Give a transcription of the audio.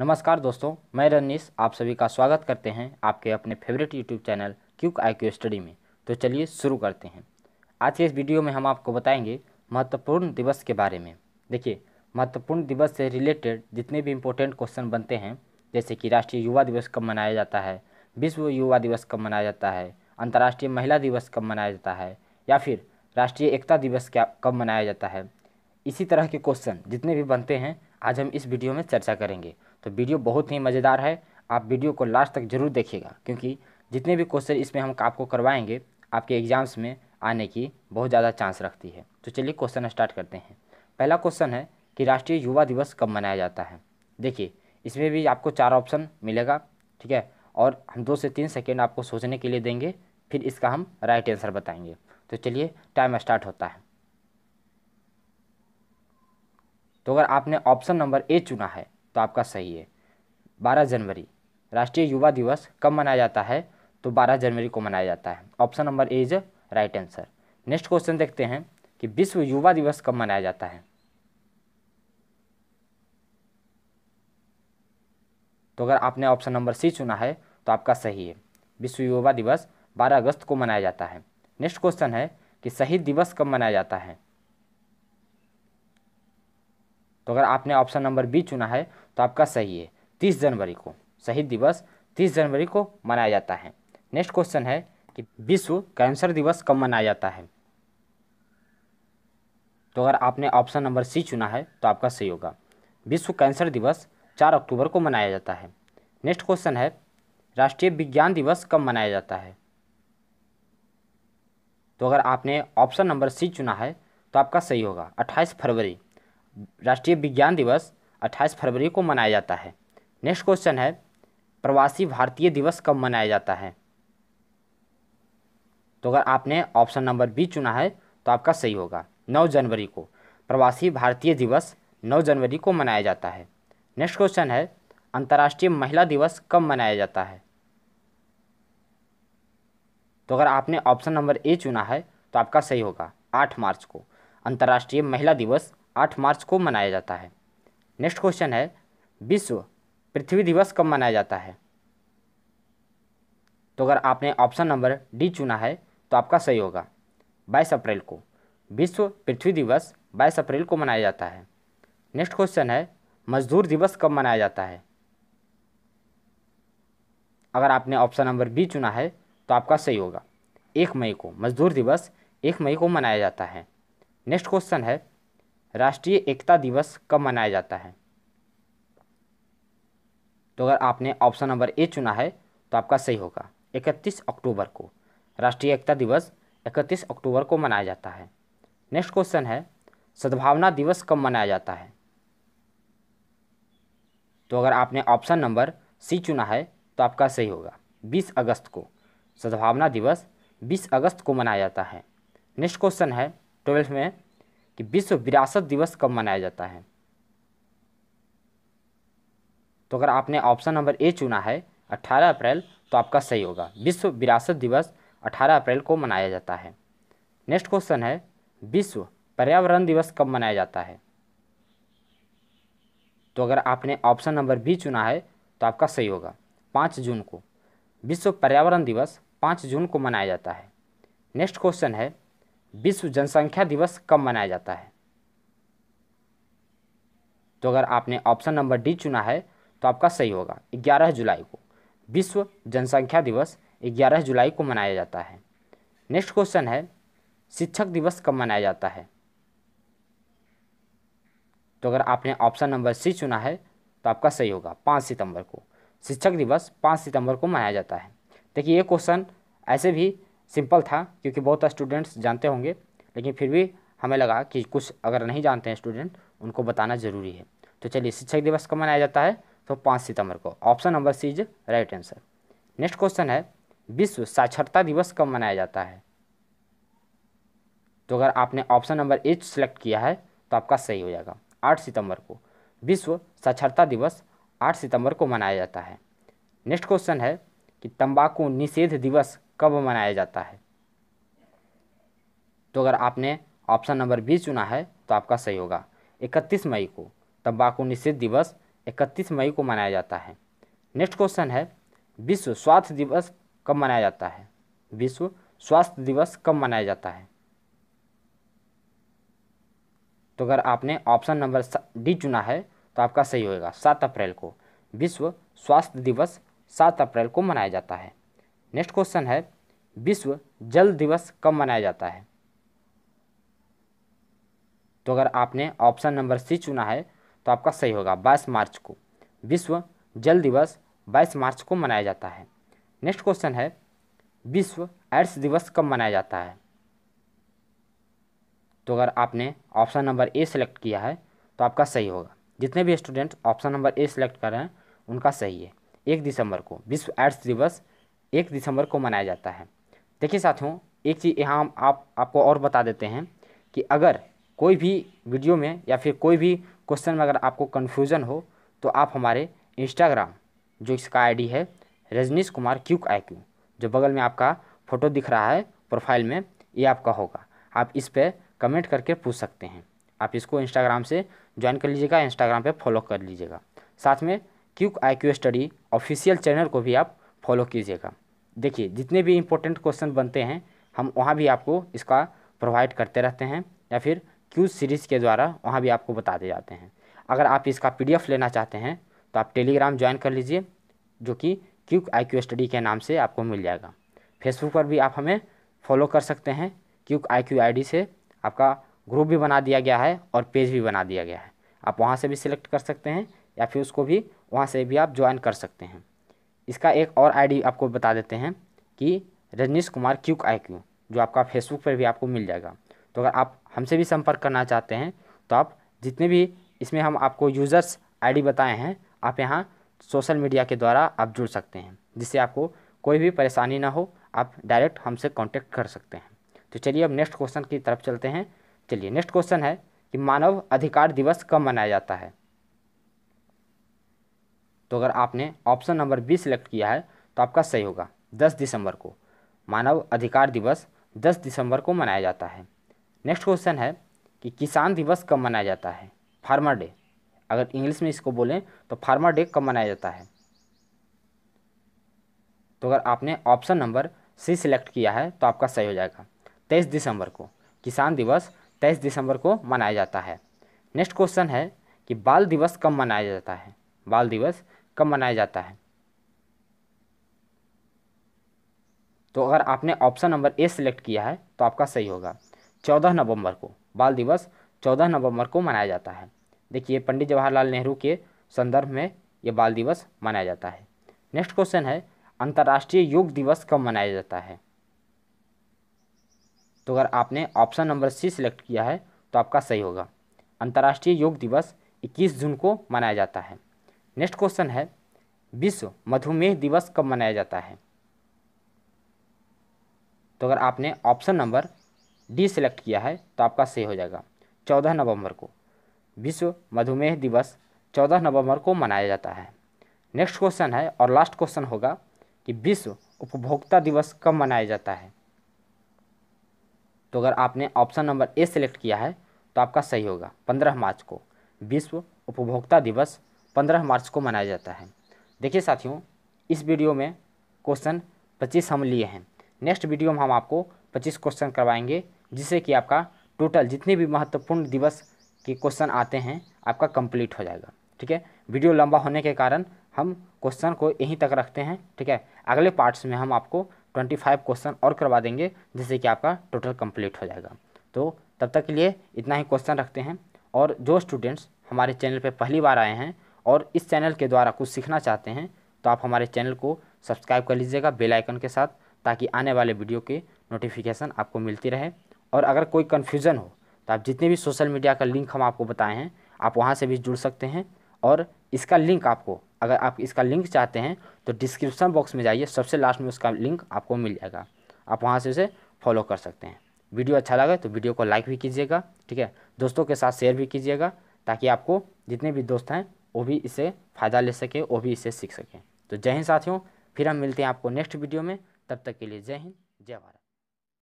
नमस्कार दोस्तों मैं रनीश आप सभी का स्वागत करते हैं आपके अपने favourite YouTube channel Quick I Q Study में तो चलिए शुरू करते हैं आज के इस वीडियो में हम आपको बताएंगे महत्वपूर्ण दिवस के बारे में देखिए महत्वपूर्ण दिवस से रिलेटेड जितने भी इम्पोर्टेंट क्वेश्चन बनते हैं जैसे कि राष्ट्रीय युवा दिवस कब मनाया जाता है विश्व युवा दिवस कब मनाया जाता है अंतर्राष्ट्रीय महिला दिवस कब मनाया जाता है या फिर राष्ट्रीय एकता दिवस क्या कब मनाया जाता है इसी तरह के क्वेश्चन जितने भी बनते हैं आज हम इस वीडियो में चर्चा करेंगे तो वीडियो बहुत ही मज़ेदार है आप वीडियो को लास्ट तक जरूर देखिएगा क्योंकि जितने भी क्वेश्चन इसमें हम आपको करवाएंगे आपके एग्ज़ाम्स में आने की बहुत ज़्यादा चांस रखती है तो चलिए क्वेश्चन स्टार्ट करते हैं पहला क्वेश्चन है कि राष्ट्रीय युवा दिवस कब मनाया जाता है देखिए इसमें भी आपको चार ऑप्शन मिलेगा ठीक है और हम दो से तीन सेकेंड आपको सोचने के लिए देंगे फिर इसका हम राइट आंसर बताएंगे तो चलिए टाइम स्टार्ट होता है तो अगर आपने ऑप्शन नंबर ए चुना है तो आपका सही है बारह जनवरी राष्ट्रीय युवा दिवस कब मनाया जाता है तो बारह जनवरी को मनाया जाता है option number A is right answer next question देखते हैं कि विश्व युवा दिवस कब मनाया जाता है तो अगर आपने ऑप्शन नंबर सी चुना है तो आपका सही है विश्व युवा दिवस 12 अगस्त को मनाया जाता है नेक्स्ट क्वेश्चन है कि शहीद दिवस कब मनाया जाता है तो अगर आपने ऑप्शन नंबर बी चुना है तो आपका सही है तीस जनवरी को शहीद दिवस तीस जनवरी को मनाया जाता है नेक्स्ट क्वेश्चन है कि विश्व कैंसर दिवस कब मनाया जाता है तो अगर आपने ऑप्शन नंबर सी चुना है तो आपका सही होगा विश्व कैंसर दिवस चार अक्टूबर को मनाया जाता है नेक्स्ट क्वेश्चन है राष्ट्रीय विज्ञान दिवस कब मनाया जाता है तो अगर आपने ऑप्शन नंबर सी चुना है तो आपका सही होगा अट्ठाईस फरवरी राष्ट्रीय विज्ञान दिवस अट्ठाईस फरवरी को मनाया जाता है नेक्स्ट क्वेश्चन है प्रवासी भारतीय दिवस कब मनाया जाता है तो अगर आपने ऑप्शन नंबर बी चुना है तो आपका सही होगा नौ जनवरी को प्रवासी भारतीय दिवस नौ जनवरी को मनाया जाता है नेक्स्ट क्वेश्चन है अंतर्राष्ट्रीय महिला दिवस कब मनाया जाता है तो अगर आपने ऑप्शन नंबर ए चुना है तो आपका सही होगा आठ मार्च को अंतर्राष्ट्रीय महिला दिवस आठ मार्च को मनाया जाता है नेक्स्ट क्वेश्चन है विश्व पृथ्वी दिवस कब मनाया जाता है तो अगर आपने ऑप्शन नंबर डी चुना है तो आपका सही होगा बाईस अप्रैल को विश्व पृथ्वी दिवस बाईस अप्रैल को मनाया जाता है नेक्स्ट क्वेश्चन है मजदूर दिवस कब मनाया जाता है अगर आपने ऑप्शन नंबर बी चुना है तो आपका सही होगा एक मई को मजदूर दिवस एक मई को मनाया जाता है नेक्स्ट क्वेश्चन है राष्ट्रीय एकता दिवस कब मनाया जाता है तो अगर आपने ऑप्शन नंबर ए चुना है तो आपका सही होगा 31 अक्टूबर को राष्ट्रीय एकता दिवस 31 अक्टूबर को मनाया जाता है नेक्स्ट क्वेश्चन है सद्भावना दिवस कब मनाया जाता है तो अगर आपने ऑप्शन नंबर सी चुना है तो आपका सही होगा 20 अगस्त को सद्भावना दिवस 20 अगस्त को मनाया जाता है नेक्स्ट क्वेश्चन है ट्वेल्थ में कि विश्व विरासत दिवस कब मनाया जाता है तो अगर आपने ऑप्शन नंबर ए चुना है 18 अप्रैल तो आपका सही होगा विश्व विरासत दिवस 18 अप्रैल को मनाया जाता है नेक्स्ट क्वेश्चन है विश्व पर्यावरण दिवस कब मनाया जाता है तो अगर आपने ऑप्शन नंबर बी चुना है तो आपका सही होगा पाँच जून को विश्व पर्यावरण दिवस पाँच जून को मनाया जाता है नेक्स्ट क्वेश्चन है विश्व जनसंख्या दिवस कब मनाया जाता है तो अगर आपने ऑप्शन नंबर डी चुना है तो आपका सही होगा 11 जुलाई को विश्व जनसंख्या दिवस 11 जुलाई को मनाया जाता है नेक्स्ट क्वेश्चन है शिक्षक दिवस कब मनाया जाता है तो अगर आपने ऑप्शन नंबर सी चुना है तो आपका सही होगा पाँच सितंबर को शिक्षक दिवस पाँच सितंबर को मनाया जाता है देखिए ये क्वेश्चन ऐसे भी सिंपल था क्योंकि बहुत स्टूडेंट्स जानते होंगे लेकिन फिर भी हमें लगा कि कुछ अगर नहीं जानते हैं स्टूडेंट उनको बताना ज़रूरी है तो चलिए शिक्षक दिवस कब मनाया जाता है तो पाँच सितंबर को option number C is right answer next question है विश्व साक्षरता दिवस कब मनाया जाता है तो अगर आपने ऑप्शन नंबर ए सेलेक्ट किया है तो आपका सही हो जाएगा आठ सितंबर को विश्व साक्षरता दिवस आठ सितंबर को मनाया जाता है नेक्स्ट क्वेश्चन है कि तंबाकू निषेध दिवस कब मनाया जाता है तो अगर आपने ऑप्शन नंबर बी चुना है तो आपका सही होगा इकतीस मई को तंबाकू निषेध दिवस इकतीस मई को मनाया जाता है नेक्स्ट क्वेश्चन है विश्व स्वास्थ्य दिवस कब मनाया जाता है विश्व स्वास्थ्य दिवस कब मनाया जाता है तो अगर आपने ऑप्शन नंबर डी चुना है तो आपका सही होगा सात अप्रैल को विश्व स्वास्थ्य दिवस सात अप्रैल को मनाया जाता है नेक्स्ट क्वेश्चन है विश्व जल दिवस कब मनाया जाता है तो अगर आपने ऑप्शन नंबर सी चुना है तो आपका सही होगा बाईस मार्च को विश्व जल दिवस बाईस मार्च को मनाया जाता है नेक्स्ट क्वेश्चन है विश्व एड्स दिवस कब मनाया जाता है तो अगर आपने ऑप्शन नंबर ए सेलेक्ट किया है तो आपका सही होगा जितने भी student option number A select कर रहे हैं उनका सही है एक दिसंबर को विश्व एड्स दिवस एक दिसंबर को मनाया जाता है देखिए साथियों एक चीज़ यहाँ हम आप आपको और बता देते हैं कि अगर कोई भी वीडियो में या फिर कोई भी क्वेश्चन में अगर आपको कन्फ्यूज़न हो तो आप हमारे इंस्टाग्राम जो इसका आई है Rajneesh Kumar quick I Q जो बगल में आपका फ़ोटो दिख रहा है प्रोफाइल में ये आपका होगा आप इस पर कमेंट करके पूछ सकते हैं आप इसको इंस्टाग्राम से ज्वाइन कर लीजिएगा इंस्टाग्राम पे फॉलो कर लीजिएगा साथ में quick I Q study official channel को भी आप फॉलो कीजिएगा देखिए जितने भी इम्पोर्टेंट क्वेश्चन बनते हैं हम वहाँ भी आपको इसका प्रोवाइड करते रहते हैं या फिर क्यूज सीरीज़ के द्वारा वहाँ भी आपको बताते जाते हैं अगर आप इसका पी लेना चाहते हैं तो आप टेलीग्राम ज्वाइन कर लीजिए जो कि क्यूक आई क्यू स्टडी के नाम से आपको मिल जाएगा फेसबुक पर भी आप हमें फॉलो कर सकते हैं क्यूक आई क्यू आई से आपका ग्रुप भी बना दिया गया है और पेज भी बना दिया गया है आप वहाँ से भी सिलेक्ट कर सकते हैं या फिर उसको भी वहाँ से भी आप ज्वाइन कर सकते हैं इसका एक और आईडी आपको बता देते हैं कि Rajneesh Kumar quick I Q जो आपका फेसबुक पर भी आपको मिल जाएगा तो अगर आप हमसे भी संपर्क करना चाहते हैं तो आप जितने भी इसमें हम आपको यूज़र्स आईडी बताए हैं आप यहाँ सोशल मीडिया के द्वारा आप जुड़ सकते हैं जिससे आपको कोई भी परेशानी ना हो आप डायरेक्ट हमसे कॉन्टेक्ट कर सकते हैं तो चलिए अब नेक्स्ट क्वेश्चन की तरफ चलते हैं चलिए नेक्स्ट क्वेश्चन है कि मानव अधिकार दिवस कब मनाया जाता है तो अगर आपने ऑप्शन नंबर बी सिलेक्ट किया है तो आपका सही होगा दस दिसंबर को मानव अधिकार दिवस दस दिसंबर को मनाया जाता है नेक्स्ट क्वेश्चन है कि किसान दिवस कब मनाया जाता है फार्मर डे अगर इंग्लिश में इसको बोलें तो फार्मर डे कब मनाया जाता है तो अगर आपने ऑप्शन नंबर सी सिलेक्ट किया है तो आपका सही हो जाएगा तेईस दिसंबर को किसान दिवस तेईस दिसंबर को मनाया जाता है नेक्स्ट क्वेश्चन है कि बाल दिवस कब मनाया जाता है बाल दिवस कब मनाया जाता है तो अगर आपने ऑप्शन नंबर ए सिलेक्ट किया है तो आपका सही होगा चौदह नवंबर को बाल दिवस चौदह नवंबर को मनाया जाता है देखिए पंडित जवाहरलाल नेहरू के संदर्भ में ये बाल दिवस मनाया जाता है नेक्स्ट क्वेश्चन है अंतर्राष्ट्रीय योग दिवस कब मनाया जाता है तो अगर आपने ऑप्शन नंबर सी सिलेक्ट किया है तो आपका सही होगा अंतर्राष्ट्रीय योग दिवस इक्कीस जून को मनाया जाता है नेक्स्ट क्वेश्चन है विश्व मधुमेह दिवस कब मनाया जाता है तो अगर आपने ऑप्शन नंबर डी सेलेक्ट किया है तो आपका सही हो जाएगा चौदह नवंबर को विश्व मधुमेह दिवस चौदह नवंबर को मनाया जाता है नेक्स्ट क्वेश्चन है और लास्ट क्वेश्चन होगा कि विश्व उपभोक्ता दिवस कब मनाया जाता है तो अगर आपने ऑप्शन नंबर ए सिलेक्ट किया है तो आपका सही होगा पंद्रह मार्च को विश्व उपभोक्ता दिवस पंद्रह मार्च को मनाया जाता है देखिए साथियों इस वीडियो में क्वेश्चन पच्चीस हम लिए हैं नेक्स्ट वीडियो में हम आपको पच्चीस क्वेश्चन करवाएंगे जिससे कि आपका टोटल जितने भी महत्वपूर्ण दिवस के क्वेश्चन आते हैं आपका कंप्लीट हो जाएगा ठीक है वीडियो लंबा होने के कारण हम क्वेश्चन को यहीं तक रखते हैं ठीक है अगले पार्ट्स में हम आपको ट्वेंटी फाइव क्वेश्चन और करवा देंगे जिससे कि आपका टोटल कंप्लीट हो जाएगा तो तब तक के लिए इतना ही क्वेश्चन रखते हैं और जो स्टूडेंट्स हमारे चैनल पर पहली बार आए हैं और इस चैनल के द्वारा कुछ सीखना चाहते हैं तो आप हमारे चैनल को सब्सक्राइब कर लीजिएगा बेल आइकन के साथ ताकि आने वाले वीडियो के नोटिफिकेशन आपको मिलती रहे और अगर कोई कन्फ्यूज़न हो तो आप जितने भी सोशल मीडिया का लिंक हम आपको बताए हैं आप वहाँ से भी जुड़ सकते हैं और इसका लिंक आपको अगर आप इसका लिंक चाहते हैं तो डिस्क्रिप्शन बॉक्स में जाइए सबसे लास्ट में उसका लिंक आपको मिल जाएगा आप वहाँ से उसे फॉलो कर सकते हैं वीडियो अच्छा लगा तो वीडियो को लाइक भी कीजिएगा ठीक है दोस्तों के साथ शेयर भी कीजिएगा ताकि आपको जितने भी दोस्त हैं वो भी इसे फ़ायदा ले सकें वो भी इसे सीख सकें तो जय हिंद साथियों फिर हम मिलते हैं आपको नेक्स्ट वीडियो में तब तक के लिए जय हिंद जय भारत